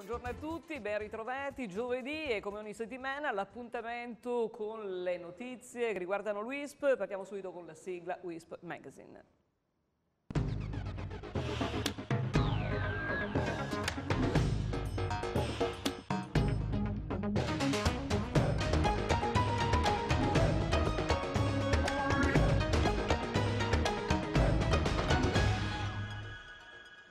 Buongiorno a tutti, ben ritrovati. Giovedì e come ogni settimana l'appuntamento con le notizie che riguardano l'WISP, Partiamo subito con la sigla WISP Magazine.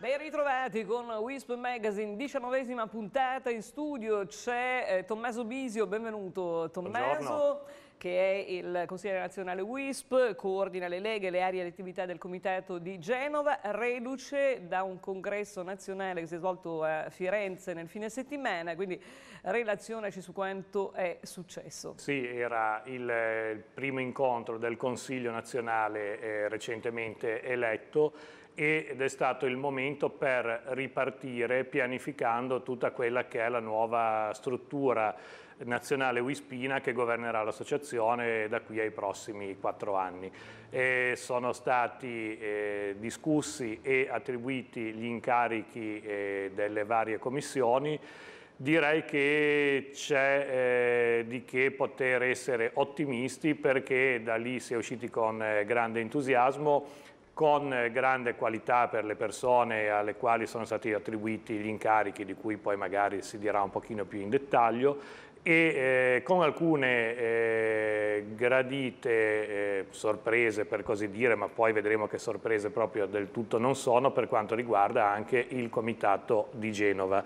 Ben ritrovati con Wisp Magazine, diciannovesima puntata in studio, c'è eh, Tommaso Bisio, benvenuto Tommaso. Buongiorno che è il consigliere nazionale WISP, coordina le leghe e le aree di attività del Comitato di Genova, reduce da un congresso nazionale che si è svolto a Firenze nel fine settimana, quindi relazionaci su quanto è successo. Sì, era il primo incontro del Consiglio nazionale eh, recentemente eletto ed è stato il momento per ripartire pianificando tutta quella che è la nuova struttura nazionale Wispina che governerà l'associazione da qui ai prossimi quattro anni. E sono stati eh, discussi e attribuiti gli incarichi eh, delle varie commissioni direi che c'è eh, di che poter essere ottimisti perché da lì si è usciti con eh, grande entusiasmo, con eh, grande qualità per le persone alle quali sono stati attribuiti gli incarichi di cui poi magari si dirà un pochino più in dettaglio e eh, con alcune eh, gradite eh, sorprese per così dire, ma poi vedremo che sorprese proprio del tutto non sono per quanto riguarda anche il Comitato di Genova.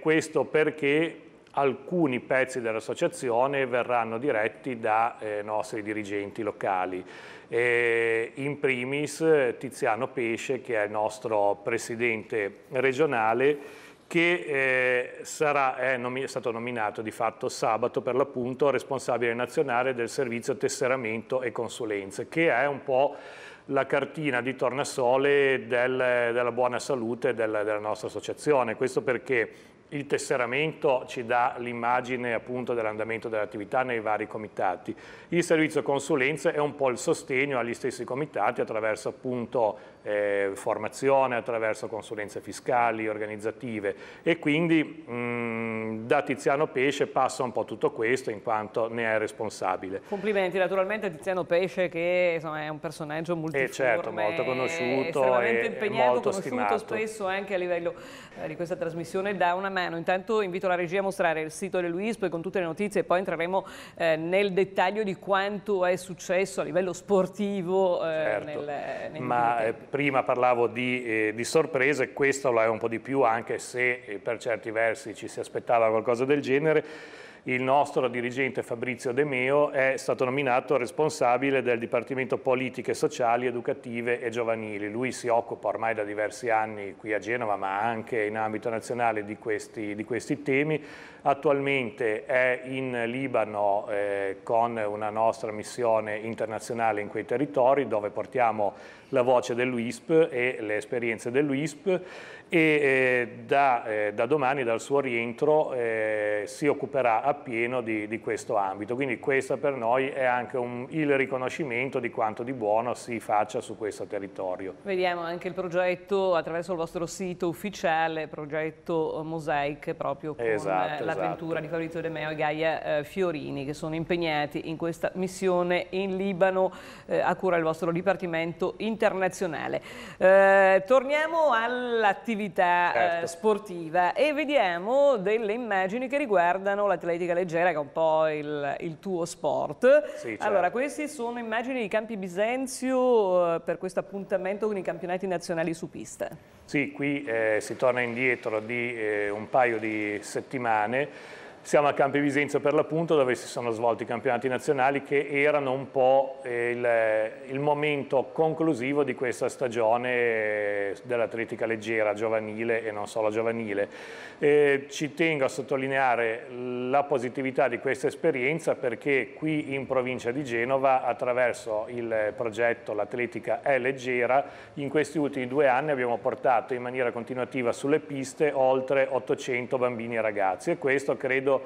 questo perché alcuni pezzi dell'associazione verranno diretti da eh, nostri dirigenti locali. E in primis eh, Tiziano Pesce, che è il nostro presidente regionale, che eh, sarà, è, eh, è, stato nominato di fatto sabato per l'appunto responsabile nazionale del servizio tesseramento e consulenze, che è un po' la cartina di tornasole del, della buona salute del, della nostra associazione. Questo perché il tesseramento ci dà l'immagine appunto dell'andamento dell'attività nei vari comitati. Il servizio consulenze è un po' il sostegno agli stessi comitati attraverso appunto eh, formazione attraverso consulenze fiscali, organizzative e quindi mh, mm, da Tiziano Pesce passa un po' tutto questo in quanto ne è responsabile. Complimenti naturalmente a Tiziano Pesce che insomma, è un personaggio eh, multiforme, eh certo, molto conosciuto, e, impegnato, molto conosciuto stimato. spesso anche a livello eh, di questa trasmissione da una mano. Intanto invito la regia a mostrare il sito di Luis poi con tutte le notizie e poi entreremo eh, nel dettaglio di quanto è successo a livello sportivo eh, certo. nel, nel Ma, prima parlavo di, eh, di, sorprese, questo lo è un po' di più anche se eh, per certi versi ci si aspettava qualcosa del genere. Il nostro dirigente Fabrizio De Meo è stato nominato responsabile del Dipartimento Politiche Sociali, Educative e Giovanili. Lui si occupa ormai da diversi anni qui a Genova, ma anche in ambito nazionale di questi, di questi temi. Attualmente è in Libano eh, con una nostra missione internazionale in quei territori dove portiamo la voce dell'UISP e le esperienze dell'UISP e eh, da, eh, da, domani, dal suo rientro, eh, si occuperà appieno di, di questo ambito. Quindi questo per noi è anche un, il riconoscimento di quanto di buono si faccia su questo territorio. Vediamo anche il progetto attraverso il vostro sito ufficiale, progetto Mosaic, proprio con esatto, l'avventura esatto. di Fabrizio De Meo e Gaia Fiorini, che sono impegnati in questa missione in Libano a cura del vostro Dipartimento Interno internazionale. Eh, torniamo all'attività eh, certo. sportiva e vediamo delle immagini che riguardano l'atletica leggera, che è un po' il, il tuo sport. Sì, certo. Allora, queste sono immagini di Campi Bisenzio eh, per questo appuntamento con i campionati nazionali su pista. Sì, qui eh, si torna indietro di un paio di settimane siamo a Campi Bisenzio per l'appunto dove si sono svolti i campionati nazionali che erano un po' il, il momento conclusivo di questa stagione eh, dell'atletica leggera, giovanile e non solo giovanile. E eh, ci tengo a sottolineare la positività di questa esperienza perché qui in provincia di Genova attraverso il progetto L'atletica è leggera in questi ultimi due anni abbiamo portato in maniera continuativa sulle piste oltre 800 bambini e ragazzi e questo credo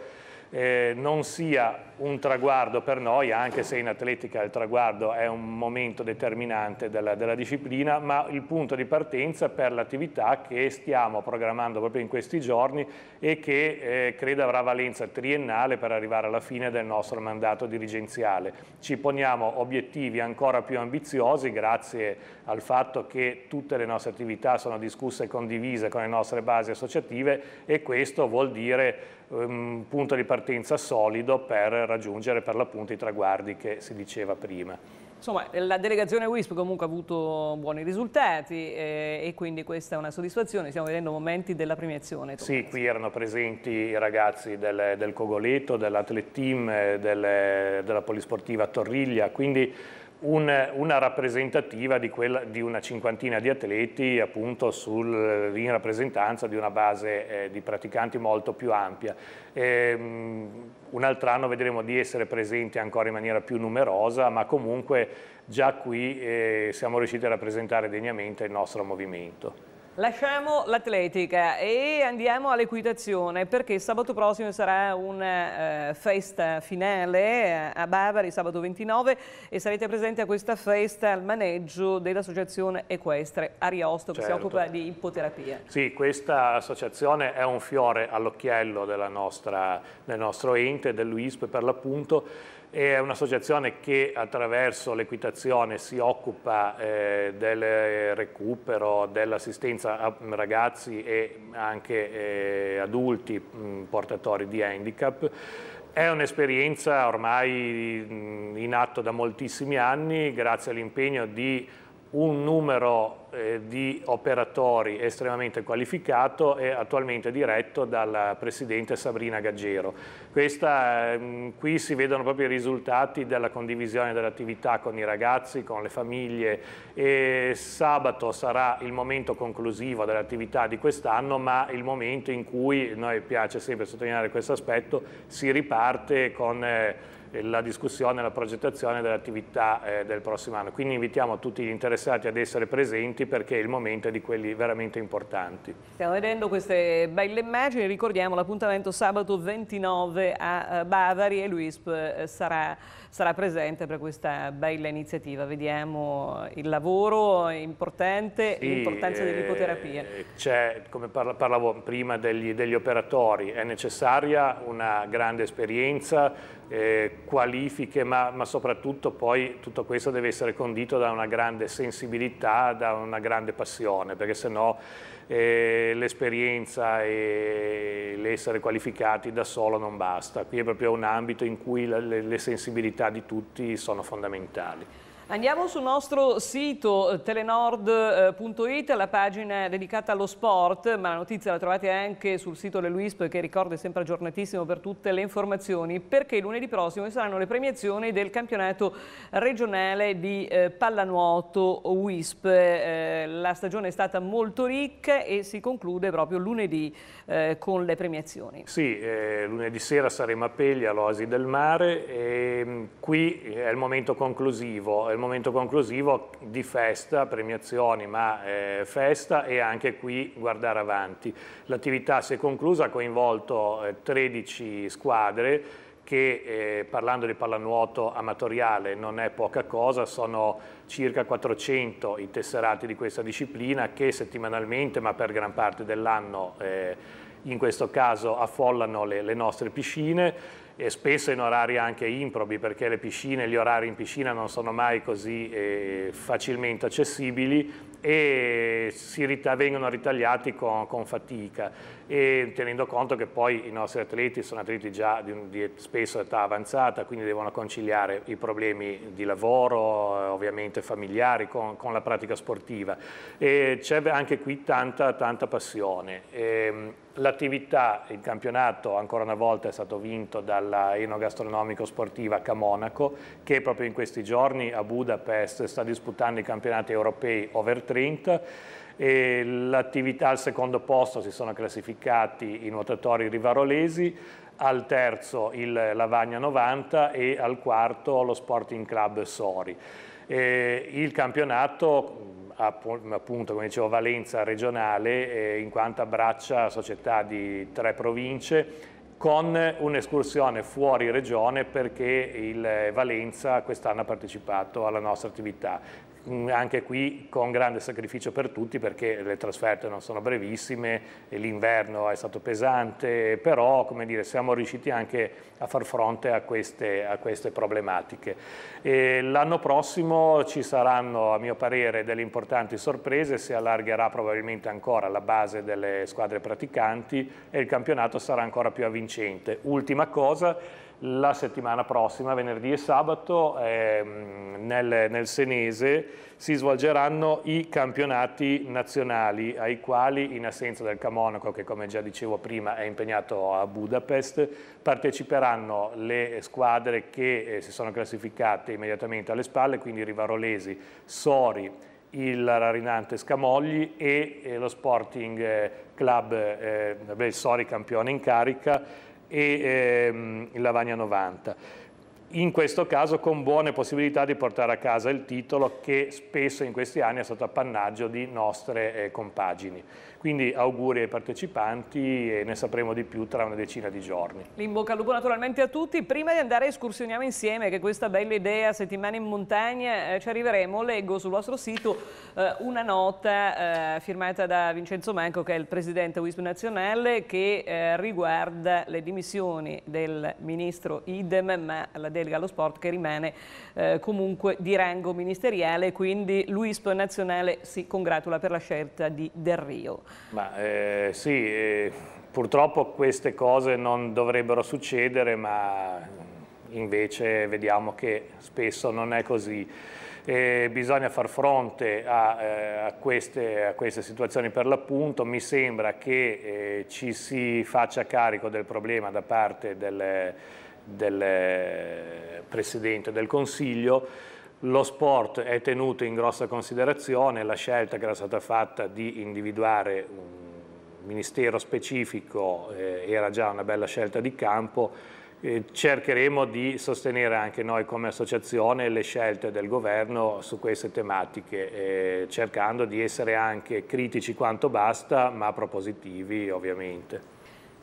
eh, non sia un traguardo per noi, anche se in atletica il traguardo è un momento determinante della, della disciplina, ma il punto di partenza per l'attività che stiamo programmando proprio in questi giorni e che eh, credo avrà valenza triennale per arrivare alla fine del nostro mandato dirigenziale. Ci poniamo obiettivi ancora più ambiziosi grazie al fatto che tutte le nostre attività sono discusse e condivise con le nostre basi associative e questo vuol dire un ehm, punto di partenza solido per raggiungere per l'appunto i traguardi che si diceva prima. Insomma, la delegazione WISP comunque ha avuto buoni risultati eh, e quindi questa è una soddisfazione, stiamo vedendo momenti della premiazione. Sì, qui erano presenti i ragazzi del, del Cogoleto, dell'Atlet Team, eh, delle, della Polisportiva Torriglia, quindi un, una rappresentativa di, quella, di, una cinquantina di atleti appunto sul, in rappresentanza di una base eh, di praticanti molto più ampia. Ehm, un altro anno vedremo di essere presenti ancora in maniera più numerosa, ma comunque già qui eh, siamo riusciti a rappresentare degnamente il nostro movimento. Lasciamo l'atletica e andiamo all'equitazione perché sabato prossimo sarà una eh, festa finale eh, a Bavari, sabato 29 e sarete presenti a questa festa al maneggio dell'associazione Equestre Ariosto che certo. si occupa di ipoterapia. Sì, questa associazione è un fiore all'occhiello del nostro ente, dell'UISP per l'appunto è un'associazione che attraverso l'equitazione si occupa eh, del recupero, dell'assistenza a mm, ragazzi e anche eh, adulti mh, mm, portatori di handicap. È un'esperienza ormai mm, in atto da moltissimi anni grazie all'impegno di un numero eh, di operatori estremamente qualificato e attualmente diretto dalla Presidente Sabrina Gaggero. Questa, eh, qui si vedono proprio i risultati della condivisione dell'attività con i ragazzi, con le famiglie e sabato sarà il momento conclusivo dell'attività di quest'anno ma il momento in cui, noi piace sempre sottolineare questo aspetto, si riparte con... Eh, la discussione e la progettazione dell'attività eh, del prossimo anno. Quindi invitiamo tutti gli interessati ad essere presenti perché il momento è di quelli veramente importanti. Stiamo vedendo queste belle immagini, ricordiamo l'appuntamento sabato 29 a eh, Bavari e l'UISP eh, sarà sarà presente per questa bella iniziativa. Vediamo il lavoro importante sì, e l'importanza dell'ipoterapia. Eh, c'è, come parla, parlavo prima degli, degli, operatori, è necessaria una grande esperienza, eh, qualifiche, ma, ma soprattutto poi tutto questo deve essere condito da una grande sensibilità, da una grande passione, perché sennò no eh, l'esperienza e l'essere qualificati da solo non basta, qui è proprio un ambito in cui le sensibilità di tutti sono fondamentali. Andiamo sul nostro sito eh, telenord.it, eh, la pagina dedicata allo sport, ma la notizia la trovate anche sul sito dell'UISP che ricordo è sempre aggiornatissimo per tutte le informazioni, perché lunedì prossimo saranno le premiazioni del campionato regionale di eh, pallanuoto UISP. Eh, la stagione è stata molto ricca e si conclude proprio lunedì eh, con le premiazioni. Sì, eh, lunedì sera saremo a Peglia, all'Oasi del Mare e mm, qui è il momento conclusivo, è il momento conclusivo di festa, premiazioni ma eh, festa e anche qui guardare avanti. L'attività si è conclusa, ha coinvolto eh, 13 squadre che eh, parlando di pallanuoto amatoriale non è poca cosa, sono circa 400 i tesserati di questa disciplina che settimanalmente ma per gran parte dell'anno eh, in questo caso affollano le, le nostre piscine e spesso in orari anche improbi perché le piscine, gli orari in piscina non sono mai così eh, facilmente accessibili e rita vengono ritagliati con, con fatica e tenendo conto che poi i nostri atleti sono atleti già di, di spesso età avanzata quindi devono conciliare i problemi di lavoro ovviamente familiari con, con la pratica sportiva e c'è anche qui tanta, tanta passione ehm, L'attività, il campionato ancora una volta è stato vinto dalla Enogastronomico Sportiva Camonaco che proprio in questi giorni a Budapest sta disputando i campionati europei over 3 Trink e l'attività al secondo posto si sono classificati i nuotatori rivarolesi, al terzo il Lavagna 90 e al quarto lo Sporting Club Sori. E il campionato appunto come dicevo valenza regionale in quanto abbraccia società di tre province con un'escursione fuori regione perché il Valenza quest'anno ha partecipato alla nostra attività. Mm, anche qui con grande sacrificio per tutti perché le trasferte non sono brevissime, l'inverno è stato pesante, però come dire, siamo riusciti anche a far fronte a queste, a queste problematiche. L'anno prossimo ci saranno, a mio parere, delle importanti sorprese, si allargherà probabilmente ancora la base delle squadre praticanti e il campionato sarà ancora più avvincente. Ultima cosa, la settimana prossima, venerdì e sabato, ehm, nel, nel, Senese si svolgeranno i campionati nazionali, ai quali, in assenza del Camonaco, che come già dicevo prima è impegnato a Budapest, parteciperanno le squadre che eh, si sono classificate immediatamente alle spalle, quindi Rivarolesi, Sori, il Rarinante Scamogli e eh, lo Sporting eh, Club, eh, beh, Sori campione in carica, e ehm, il Lavagna 90 in questo caso con buone possibilità di portare a casa il titolo che spesso in questi anni è stato appannaggio di nostre eh, compagini. Quindi auguri ai partecipanti e ne sapremo di più tra una decina di giorni. In bocca al lupo naturalmente a tutti. Prima di andare escursioniamo insieme, che questa bella idea, settimane in montagna, eh, ci arriveremo. Leggo sul vostro sito eh, una nota eh, firmata da Vincenzo Manco, che è il presidente WISP nazionale, che eh, riguarda le dimissioni del ministro Idem, ma la delega allo sport che rimane eh, comunque di rango ministeriale. Quindi l'UISP nazionale si congratula per la scelta di Del Rio. Ma eh, sì, eh, purtroppo queste cose non dovrebbero succedere, ma invece vediamo che spesso non è così. Eh, bisogna far fronte a, eh, a, queste, a, queste, situazioni per l'appunto. Mi sembra che eh, ci si faccia carico del problema da parte del, del eh, Presidente del Consiglio lo sport è tenuto in grossa considerazione la scelta che era stata fatta di individuare un ministero specifico, eh, era già una bella scelta di campo, eh, cercheremo di sostenere anche noi come associazione le scelte del governo su queste tematiche, eh, cercando di essere anche critici quanto basta, ma propositivi ovviamente.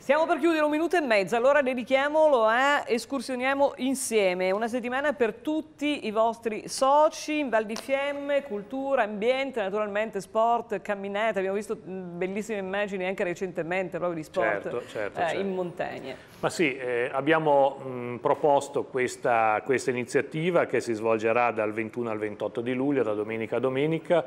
Stiamo per chiudere un minuto e mezzo, allora dedichiamolo a eh? Escursioniamo Insieme, una settimana per tutti i vostri soci in Val di Fiemme, cultura, ambiente, naturalmente sport, camminate, abbiamo visto mm, bellissime immagini anche recentemente proprio di sport certo, certo, eh, certo. in montagna. Ma sì, eh, abbiamo mh, mm, proposto questa, questa iniziativa che si svolgerà dal 21 al 28 di luglio, da domenica a domenica,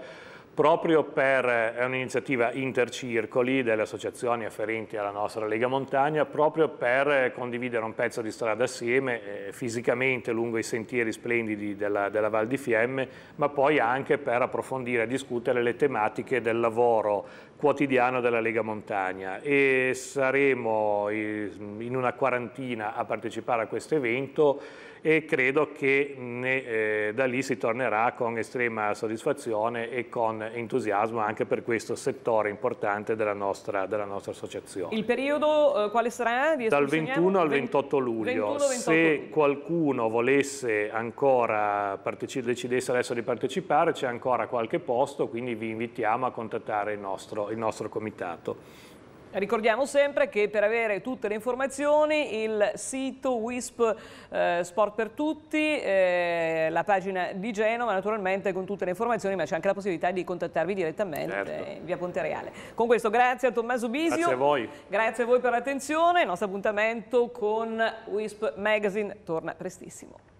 proprio per, eh, un'iniziativa intercircoli delle associazioni afferenti alla nostra Lega Montagna, proprio per eh, condividere un pezzo di strada assieme, eh, fisicamente lungo i sentieri splendidi della, della, Val di Fiemme, ma poi anche per approfondire e discutere le tematiche del lavoro quotidiano della Lega Montagna e saremo eh, in una quarantina a partecipare a questo evento e credo che ne, eh, da lì si tornerà con estrema soddisfazione e con entusiasmo anche per questo settore importante della nostra, della nostra associazione. Il periodo eh, quale sarà? Di Dal 21 al 28 luglio. 21, 28 Se luglio. qualcuno volesse ancora, decidesse adesso di partecipare, c'è ancora qualche posto, quindi vi invitiamo a contattare il nostro, il nostro comitato. Ricordiamo sempre che per avere tutte le informazioni il sito WISP eh, Sport per Tutti, eh, la pagina di Genova naturalmente con tutte le informazioni ma c'è anche la possibilità di contattarvi direttamente certo. eh, via Ponte Reale. Con questo grazie a Tommaso Bisio, grazie a voi, grazie a voi per l'attenzione, il nostro appuntamento con WISP Magazine torna prestissimo.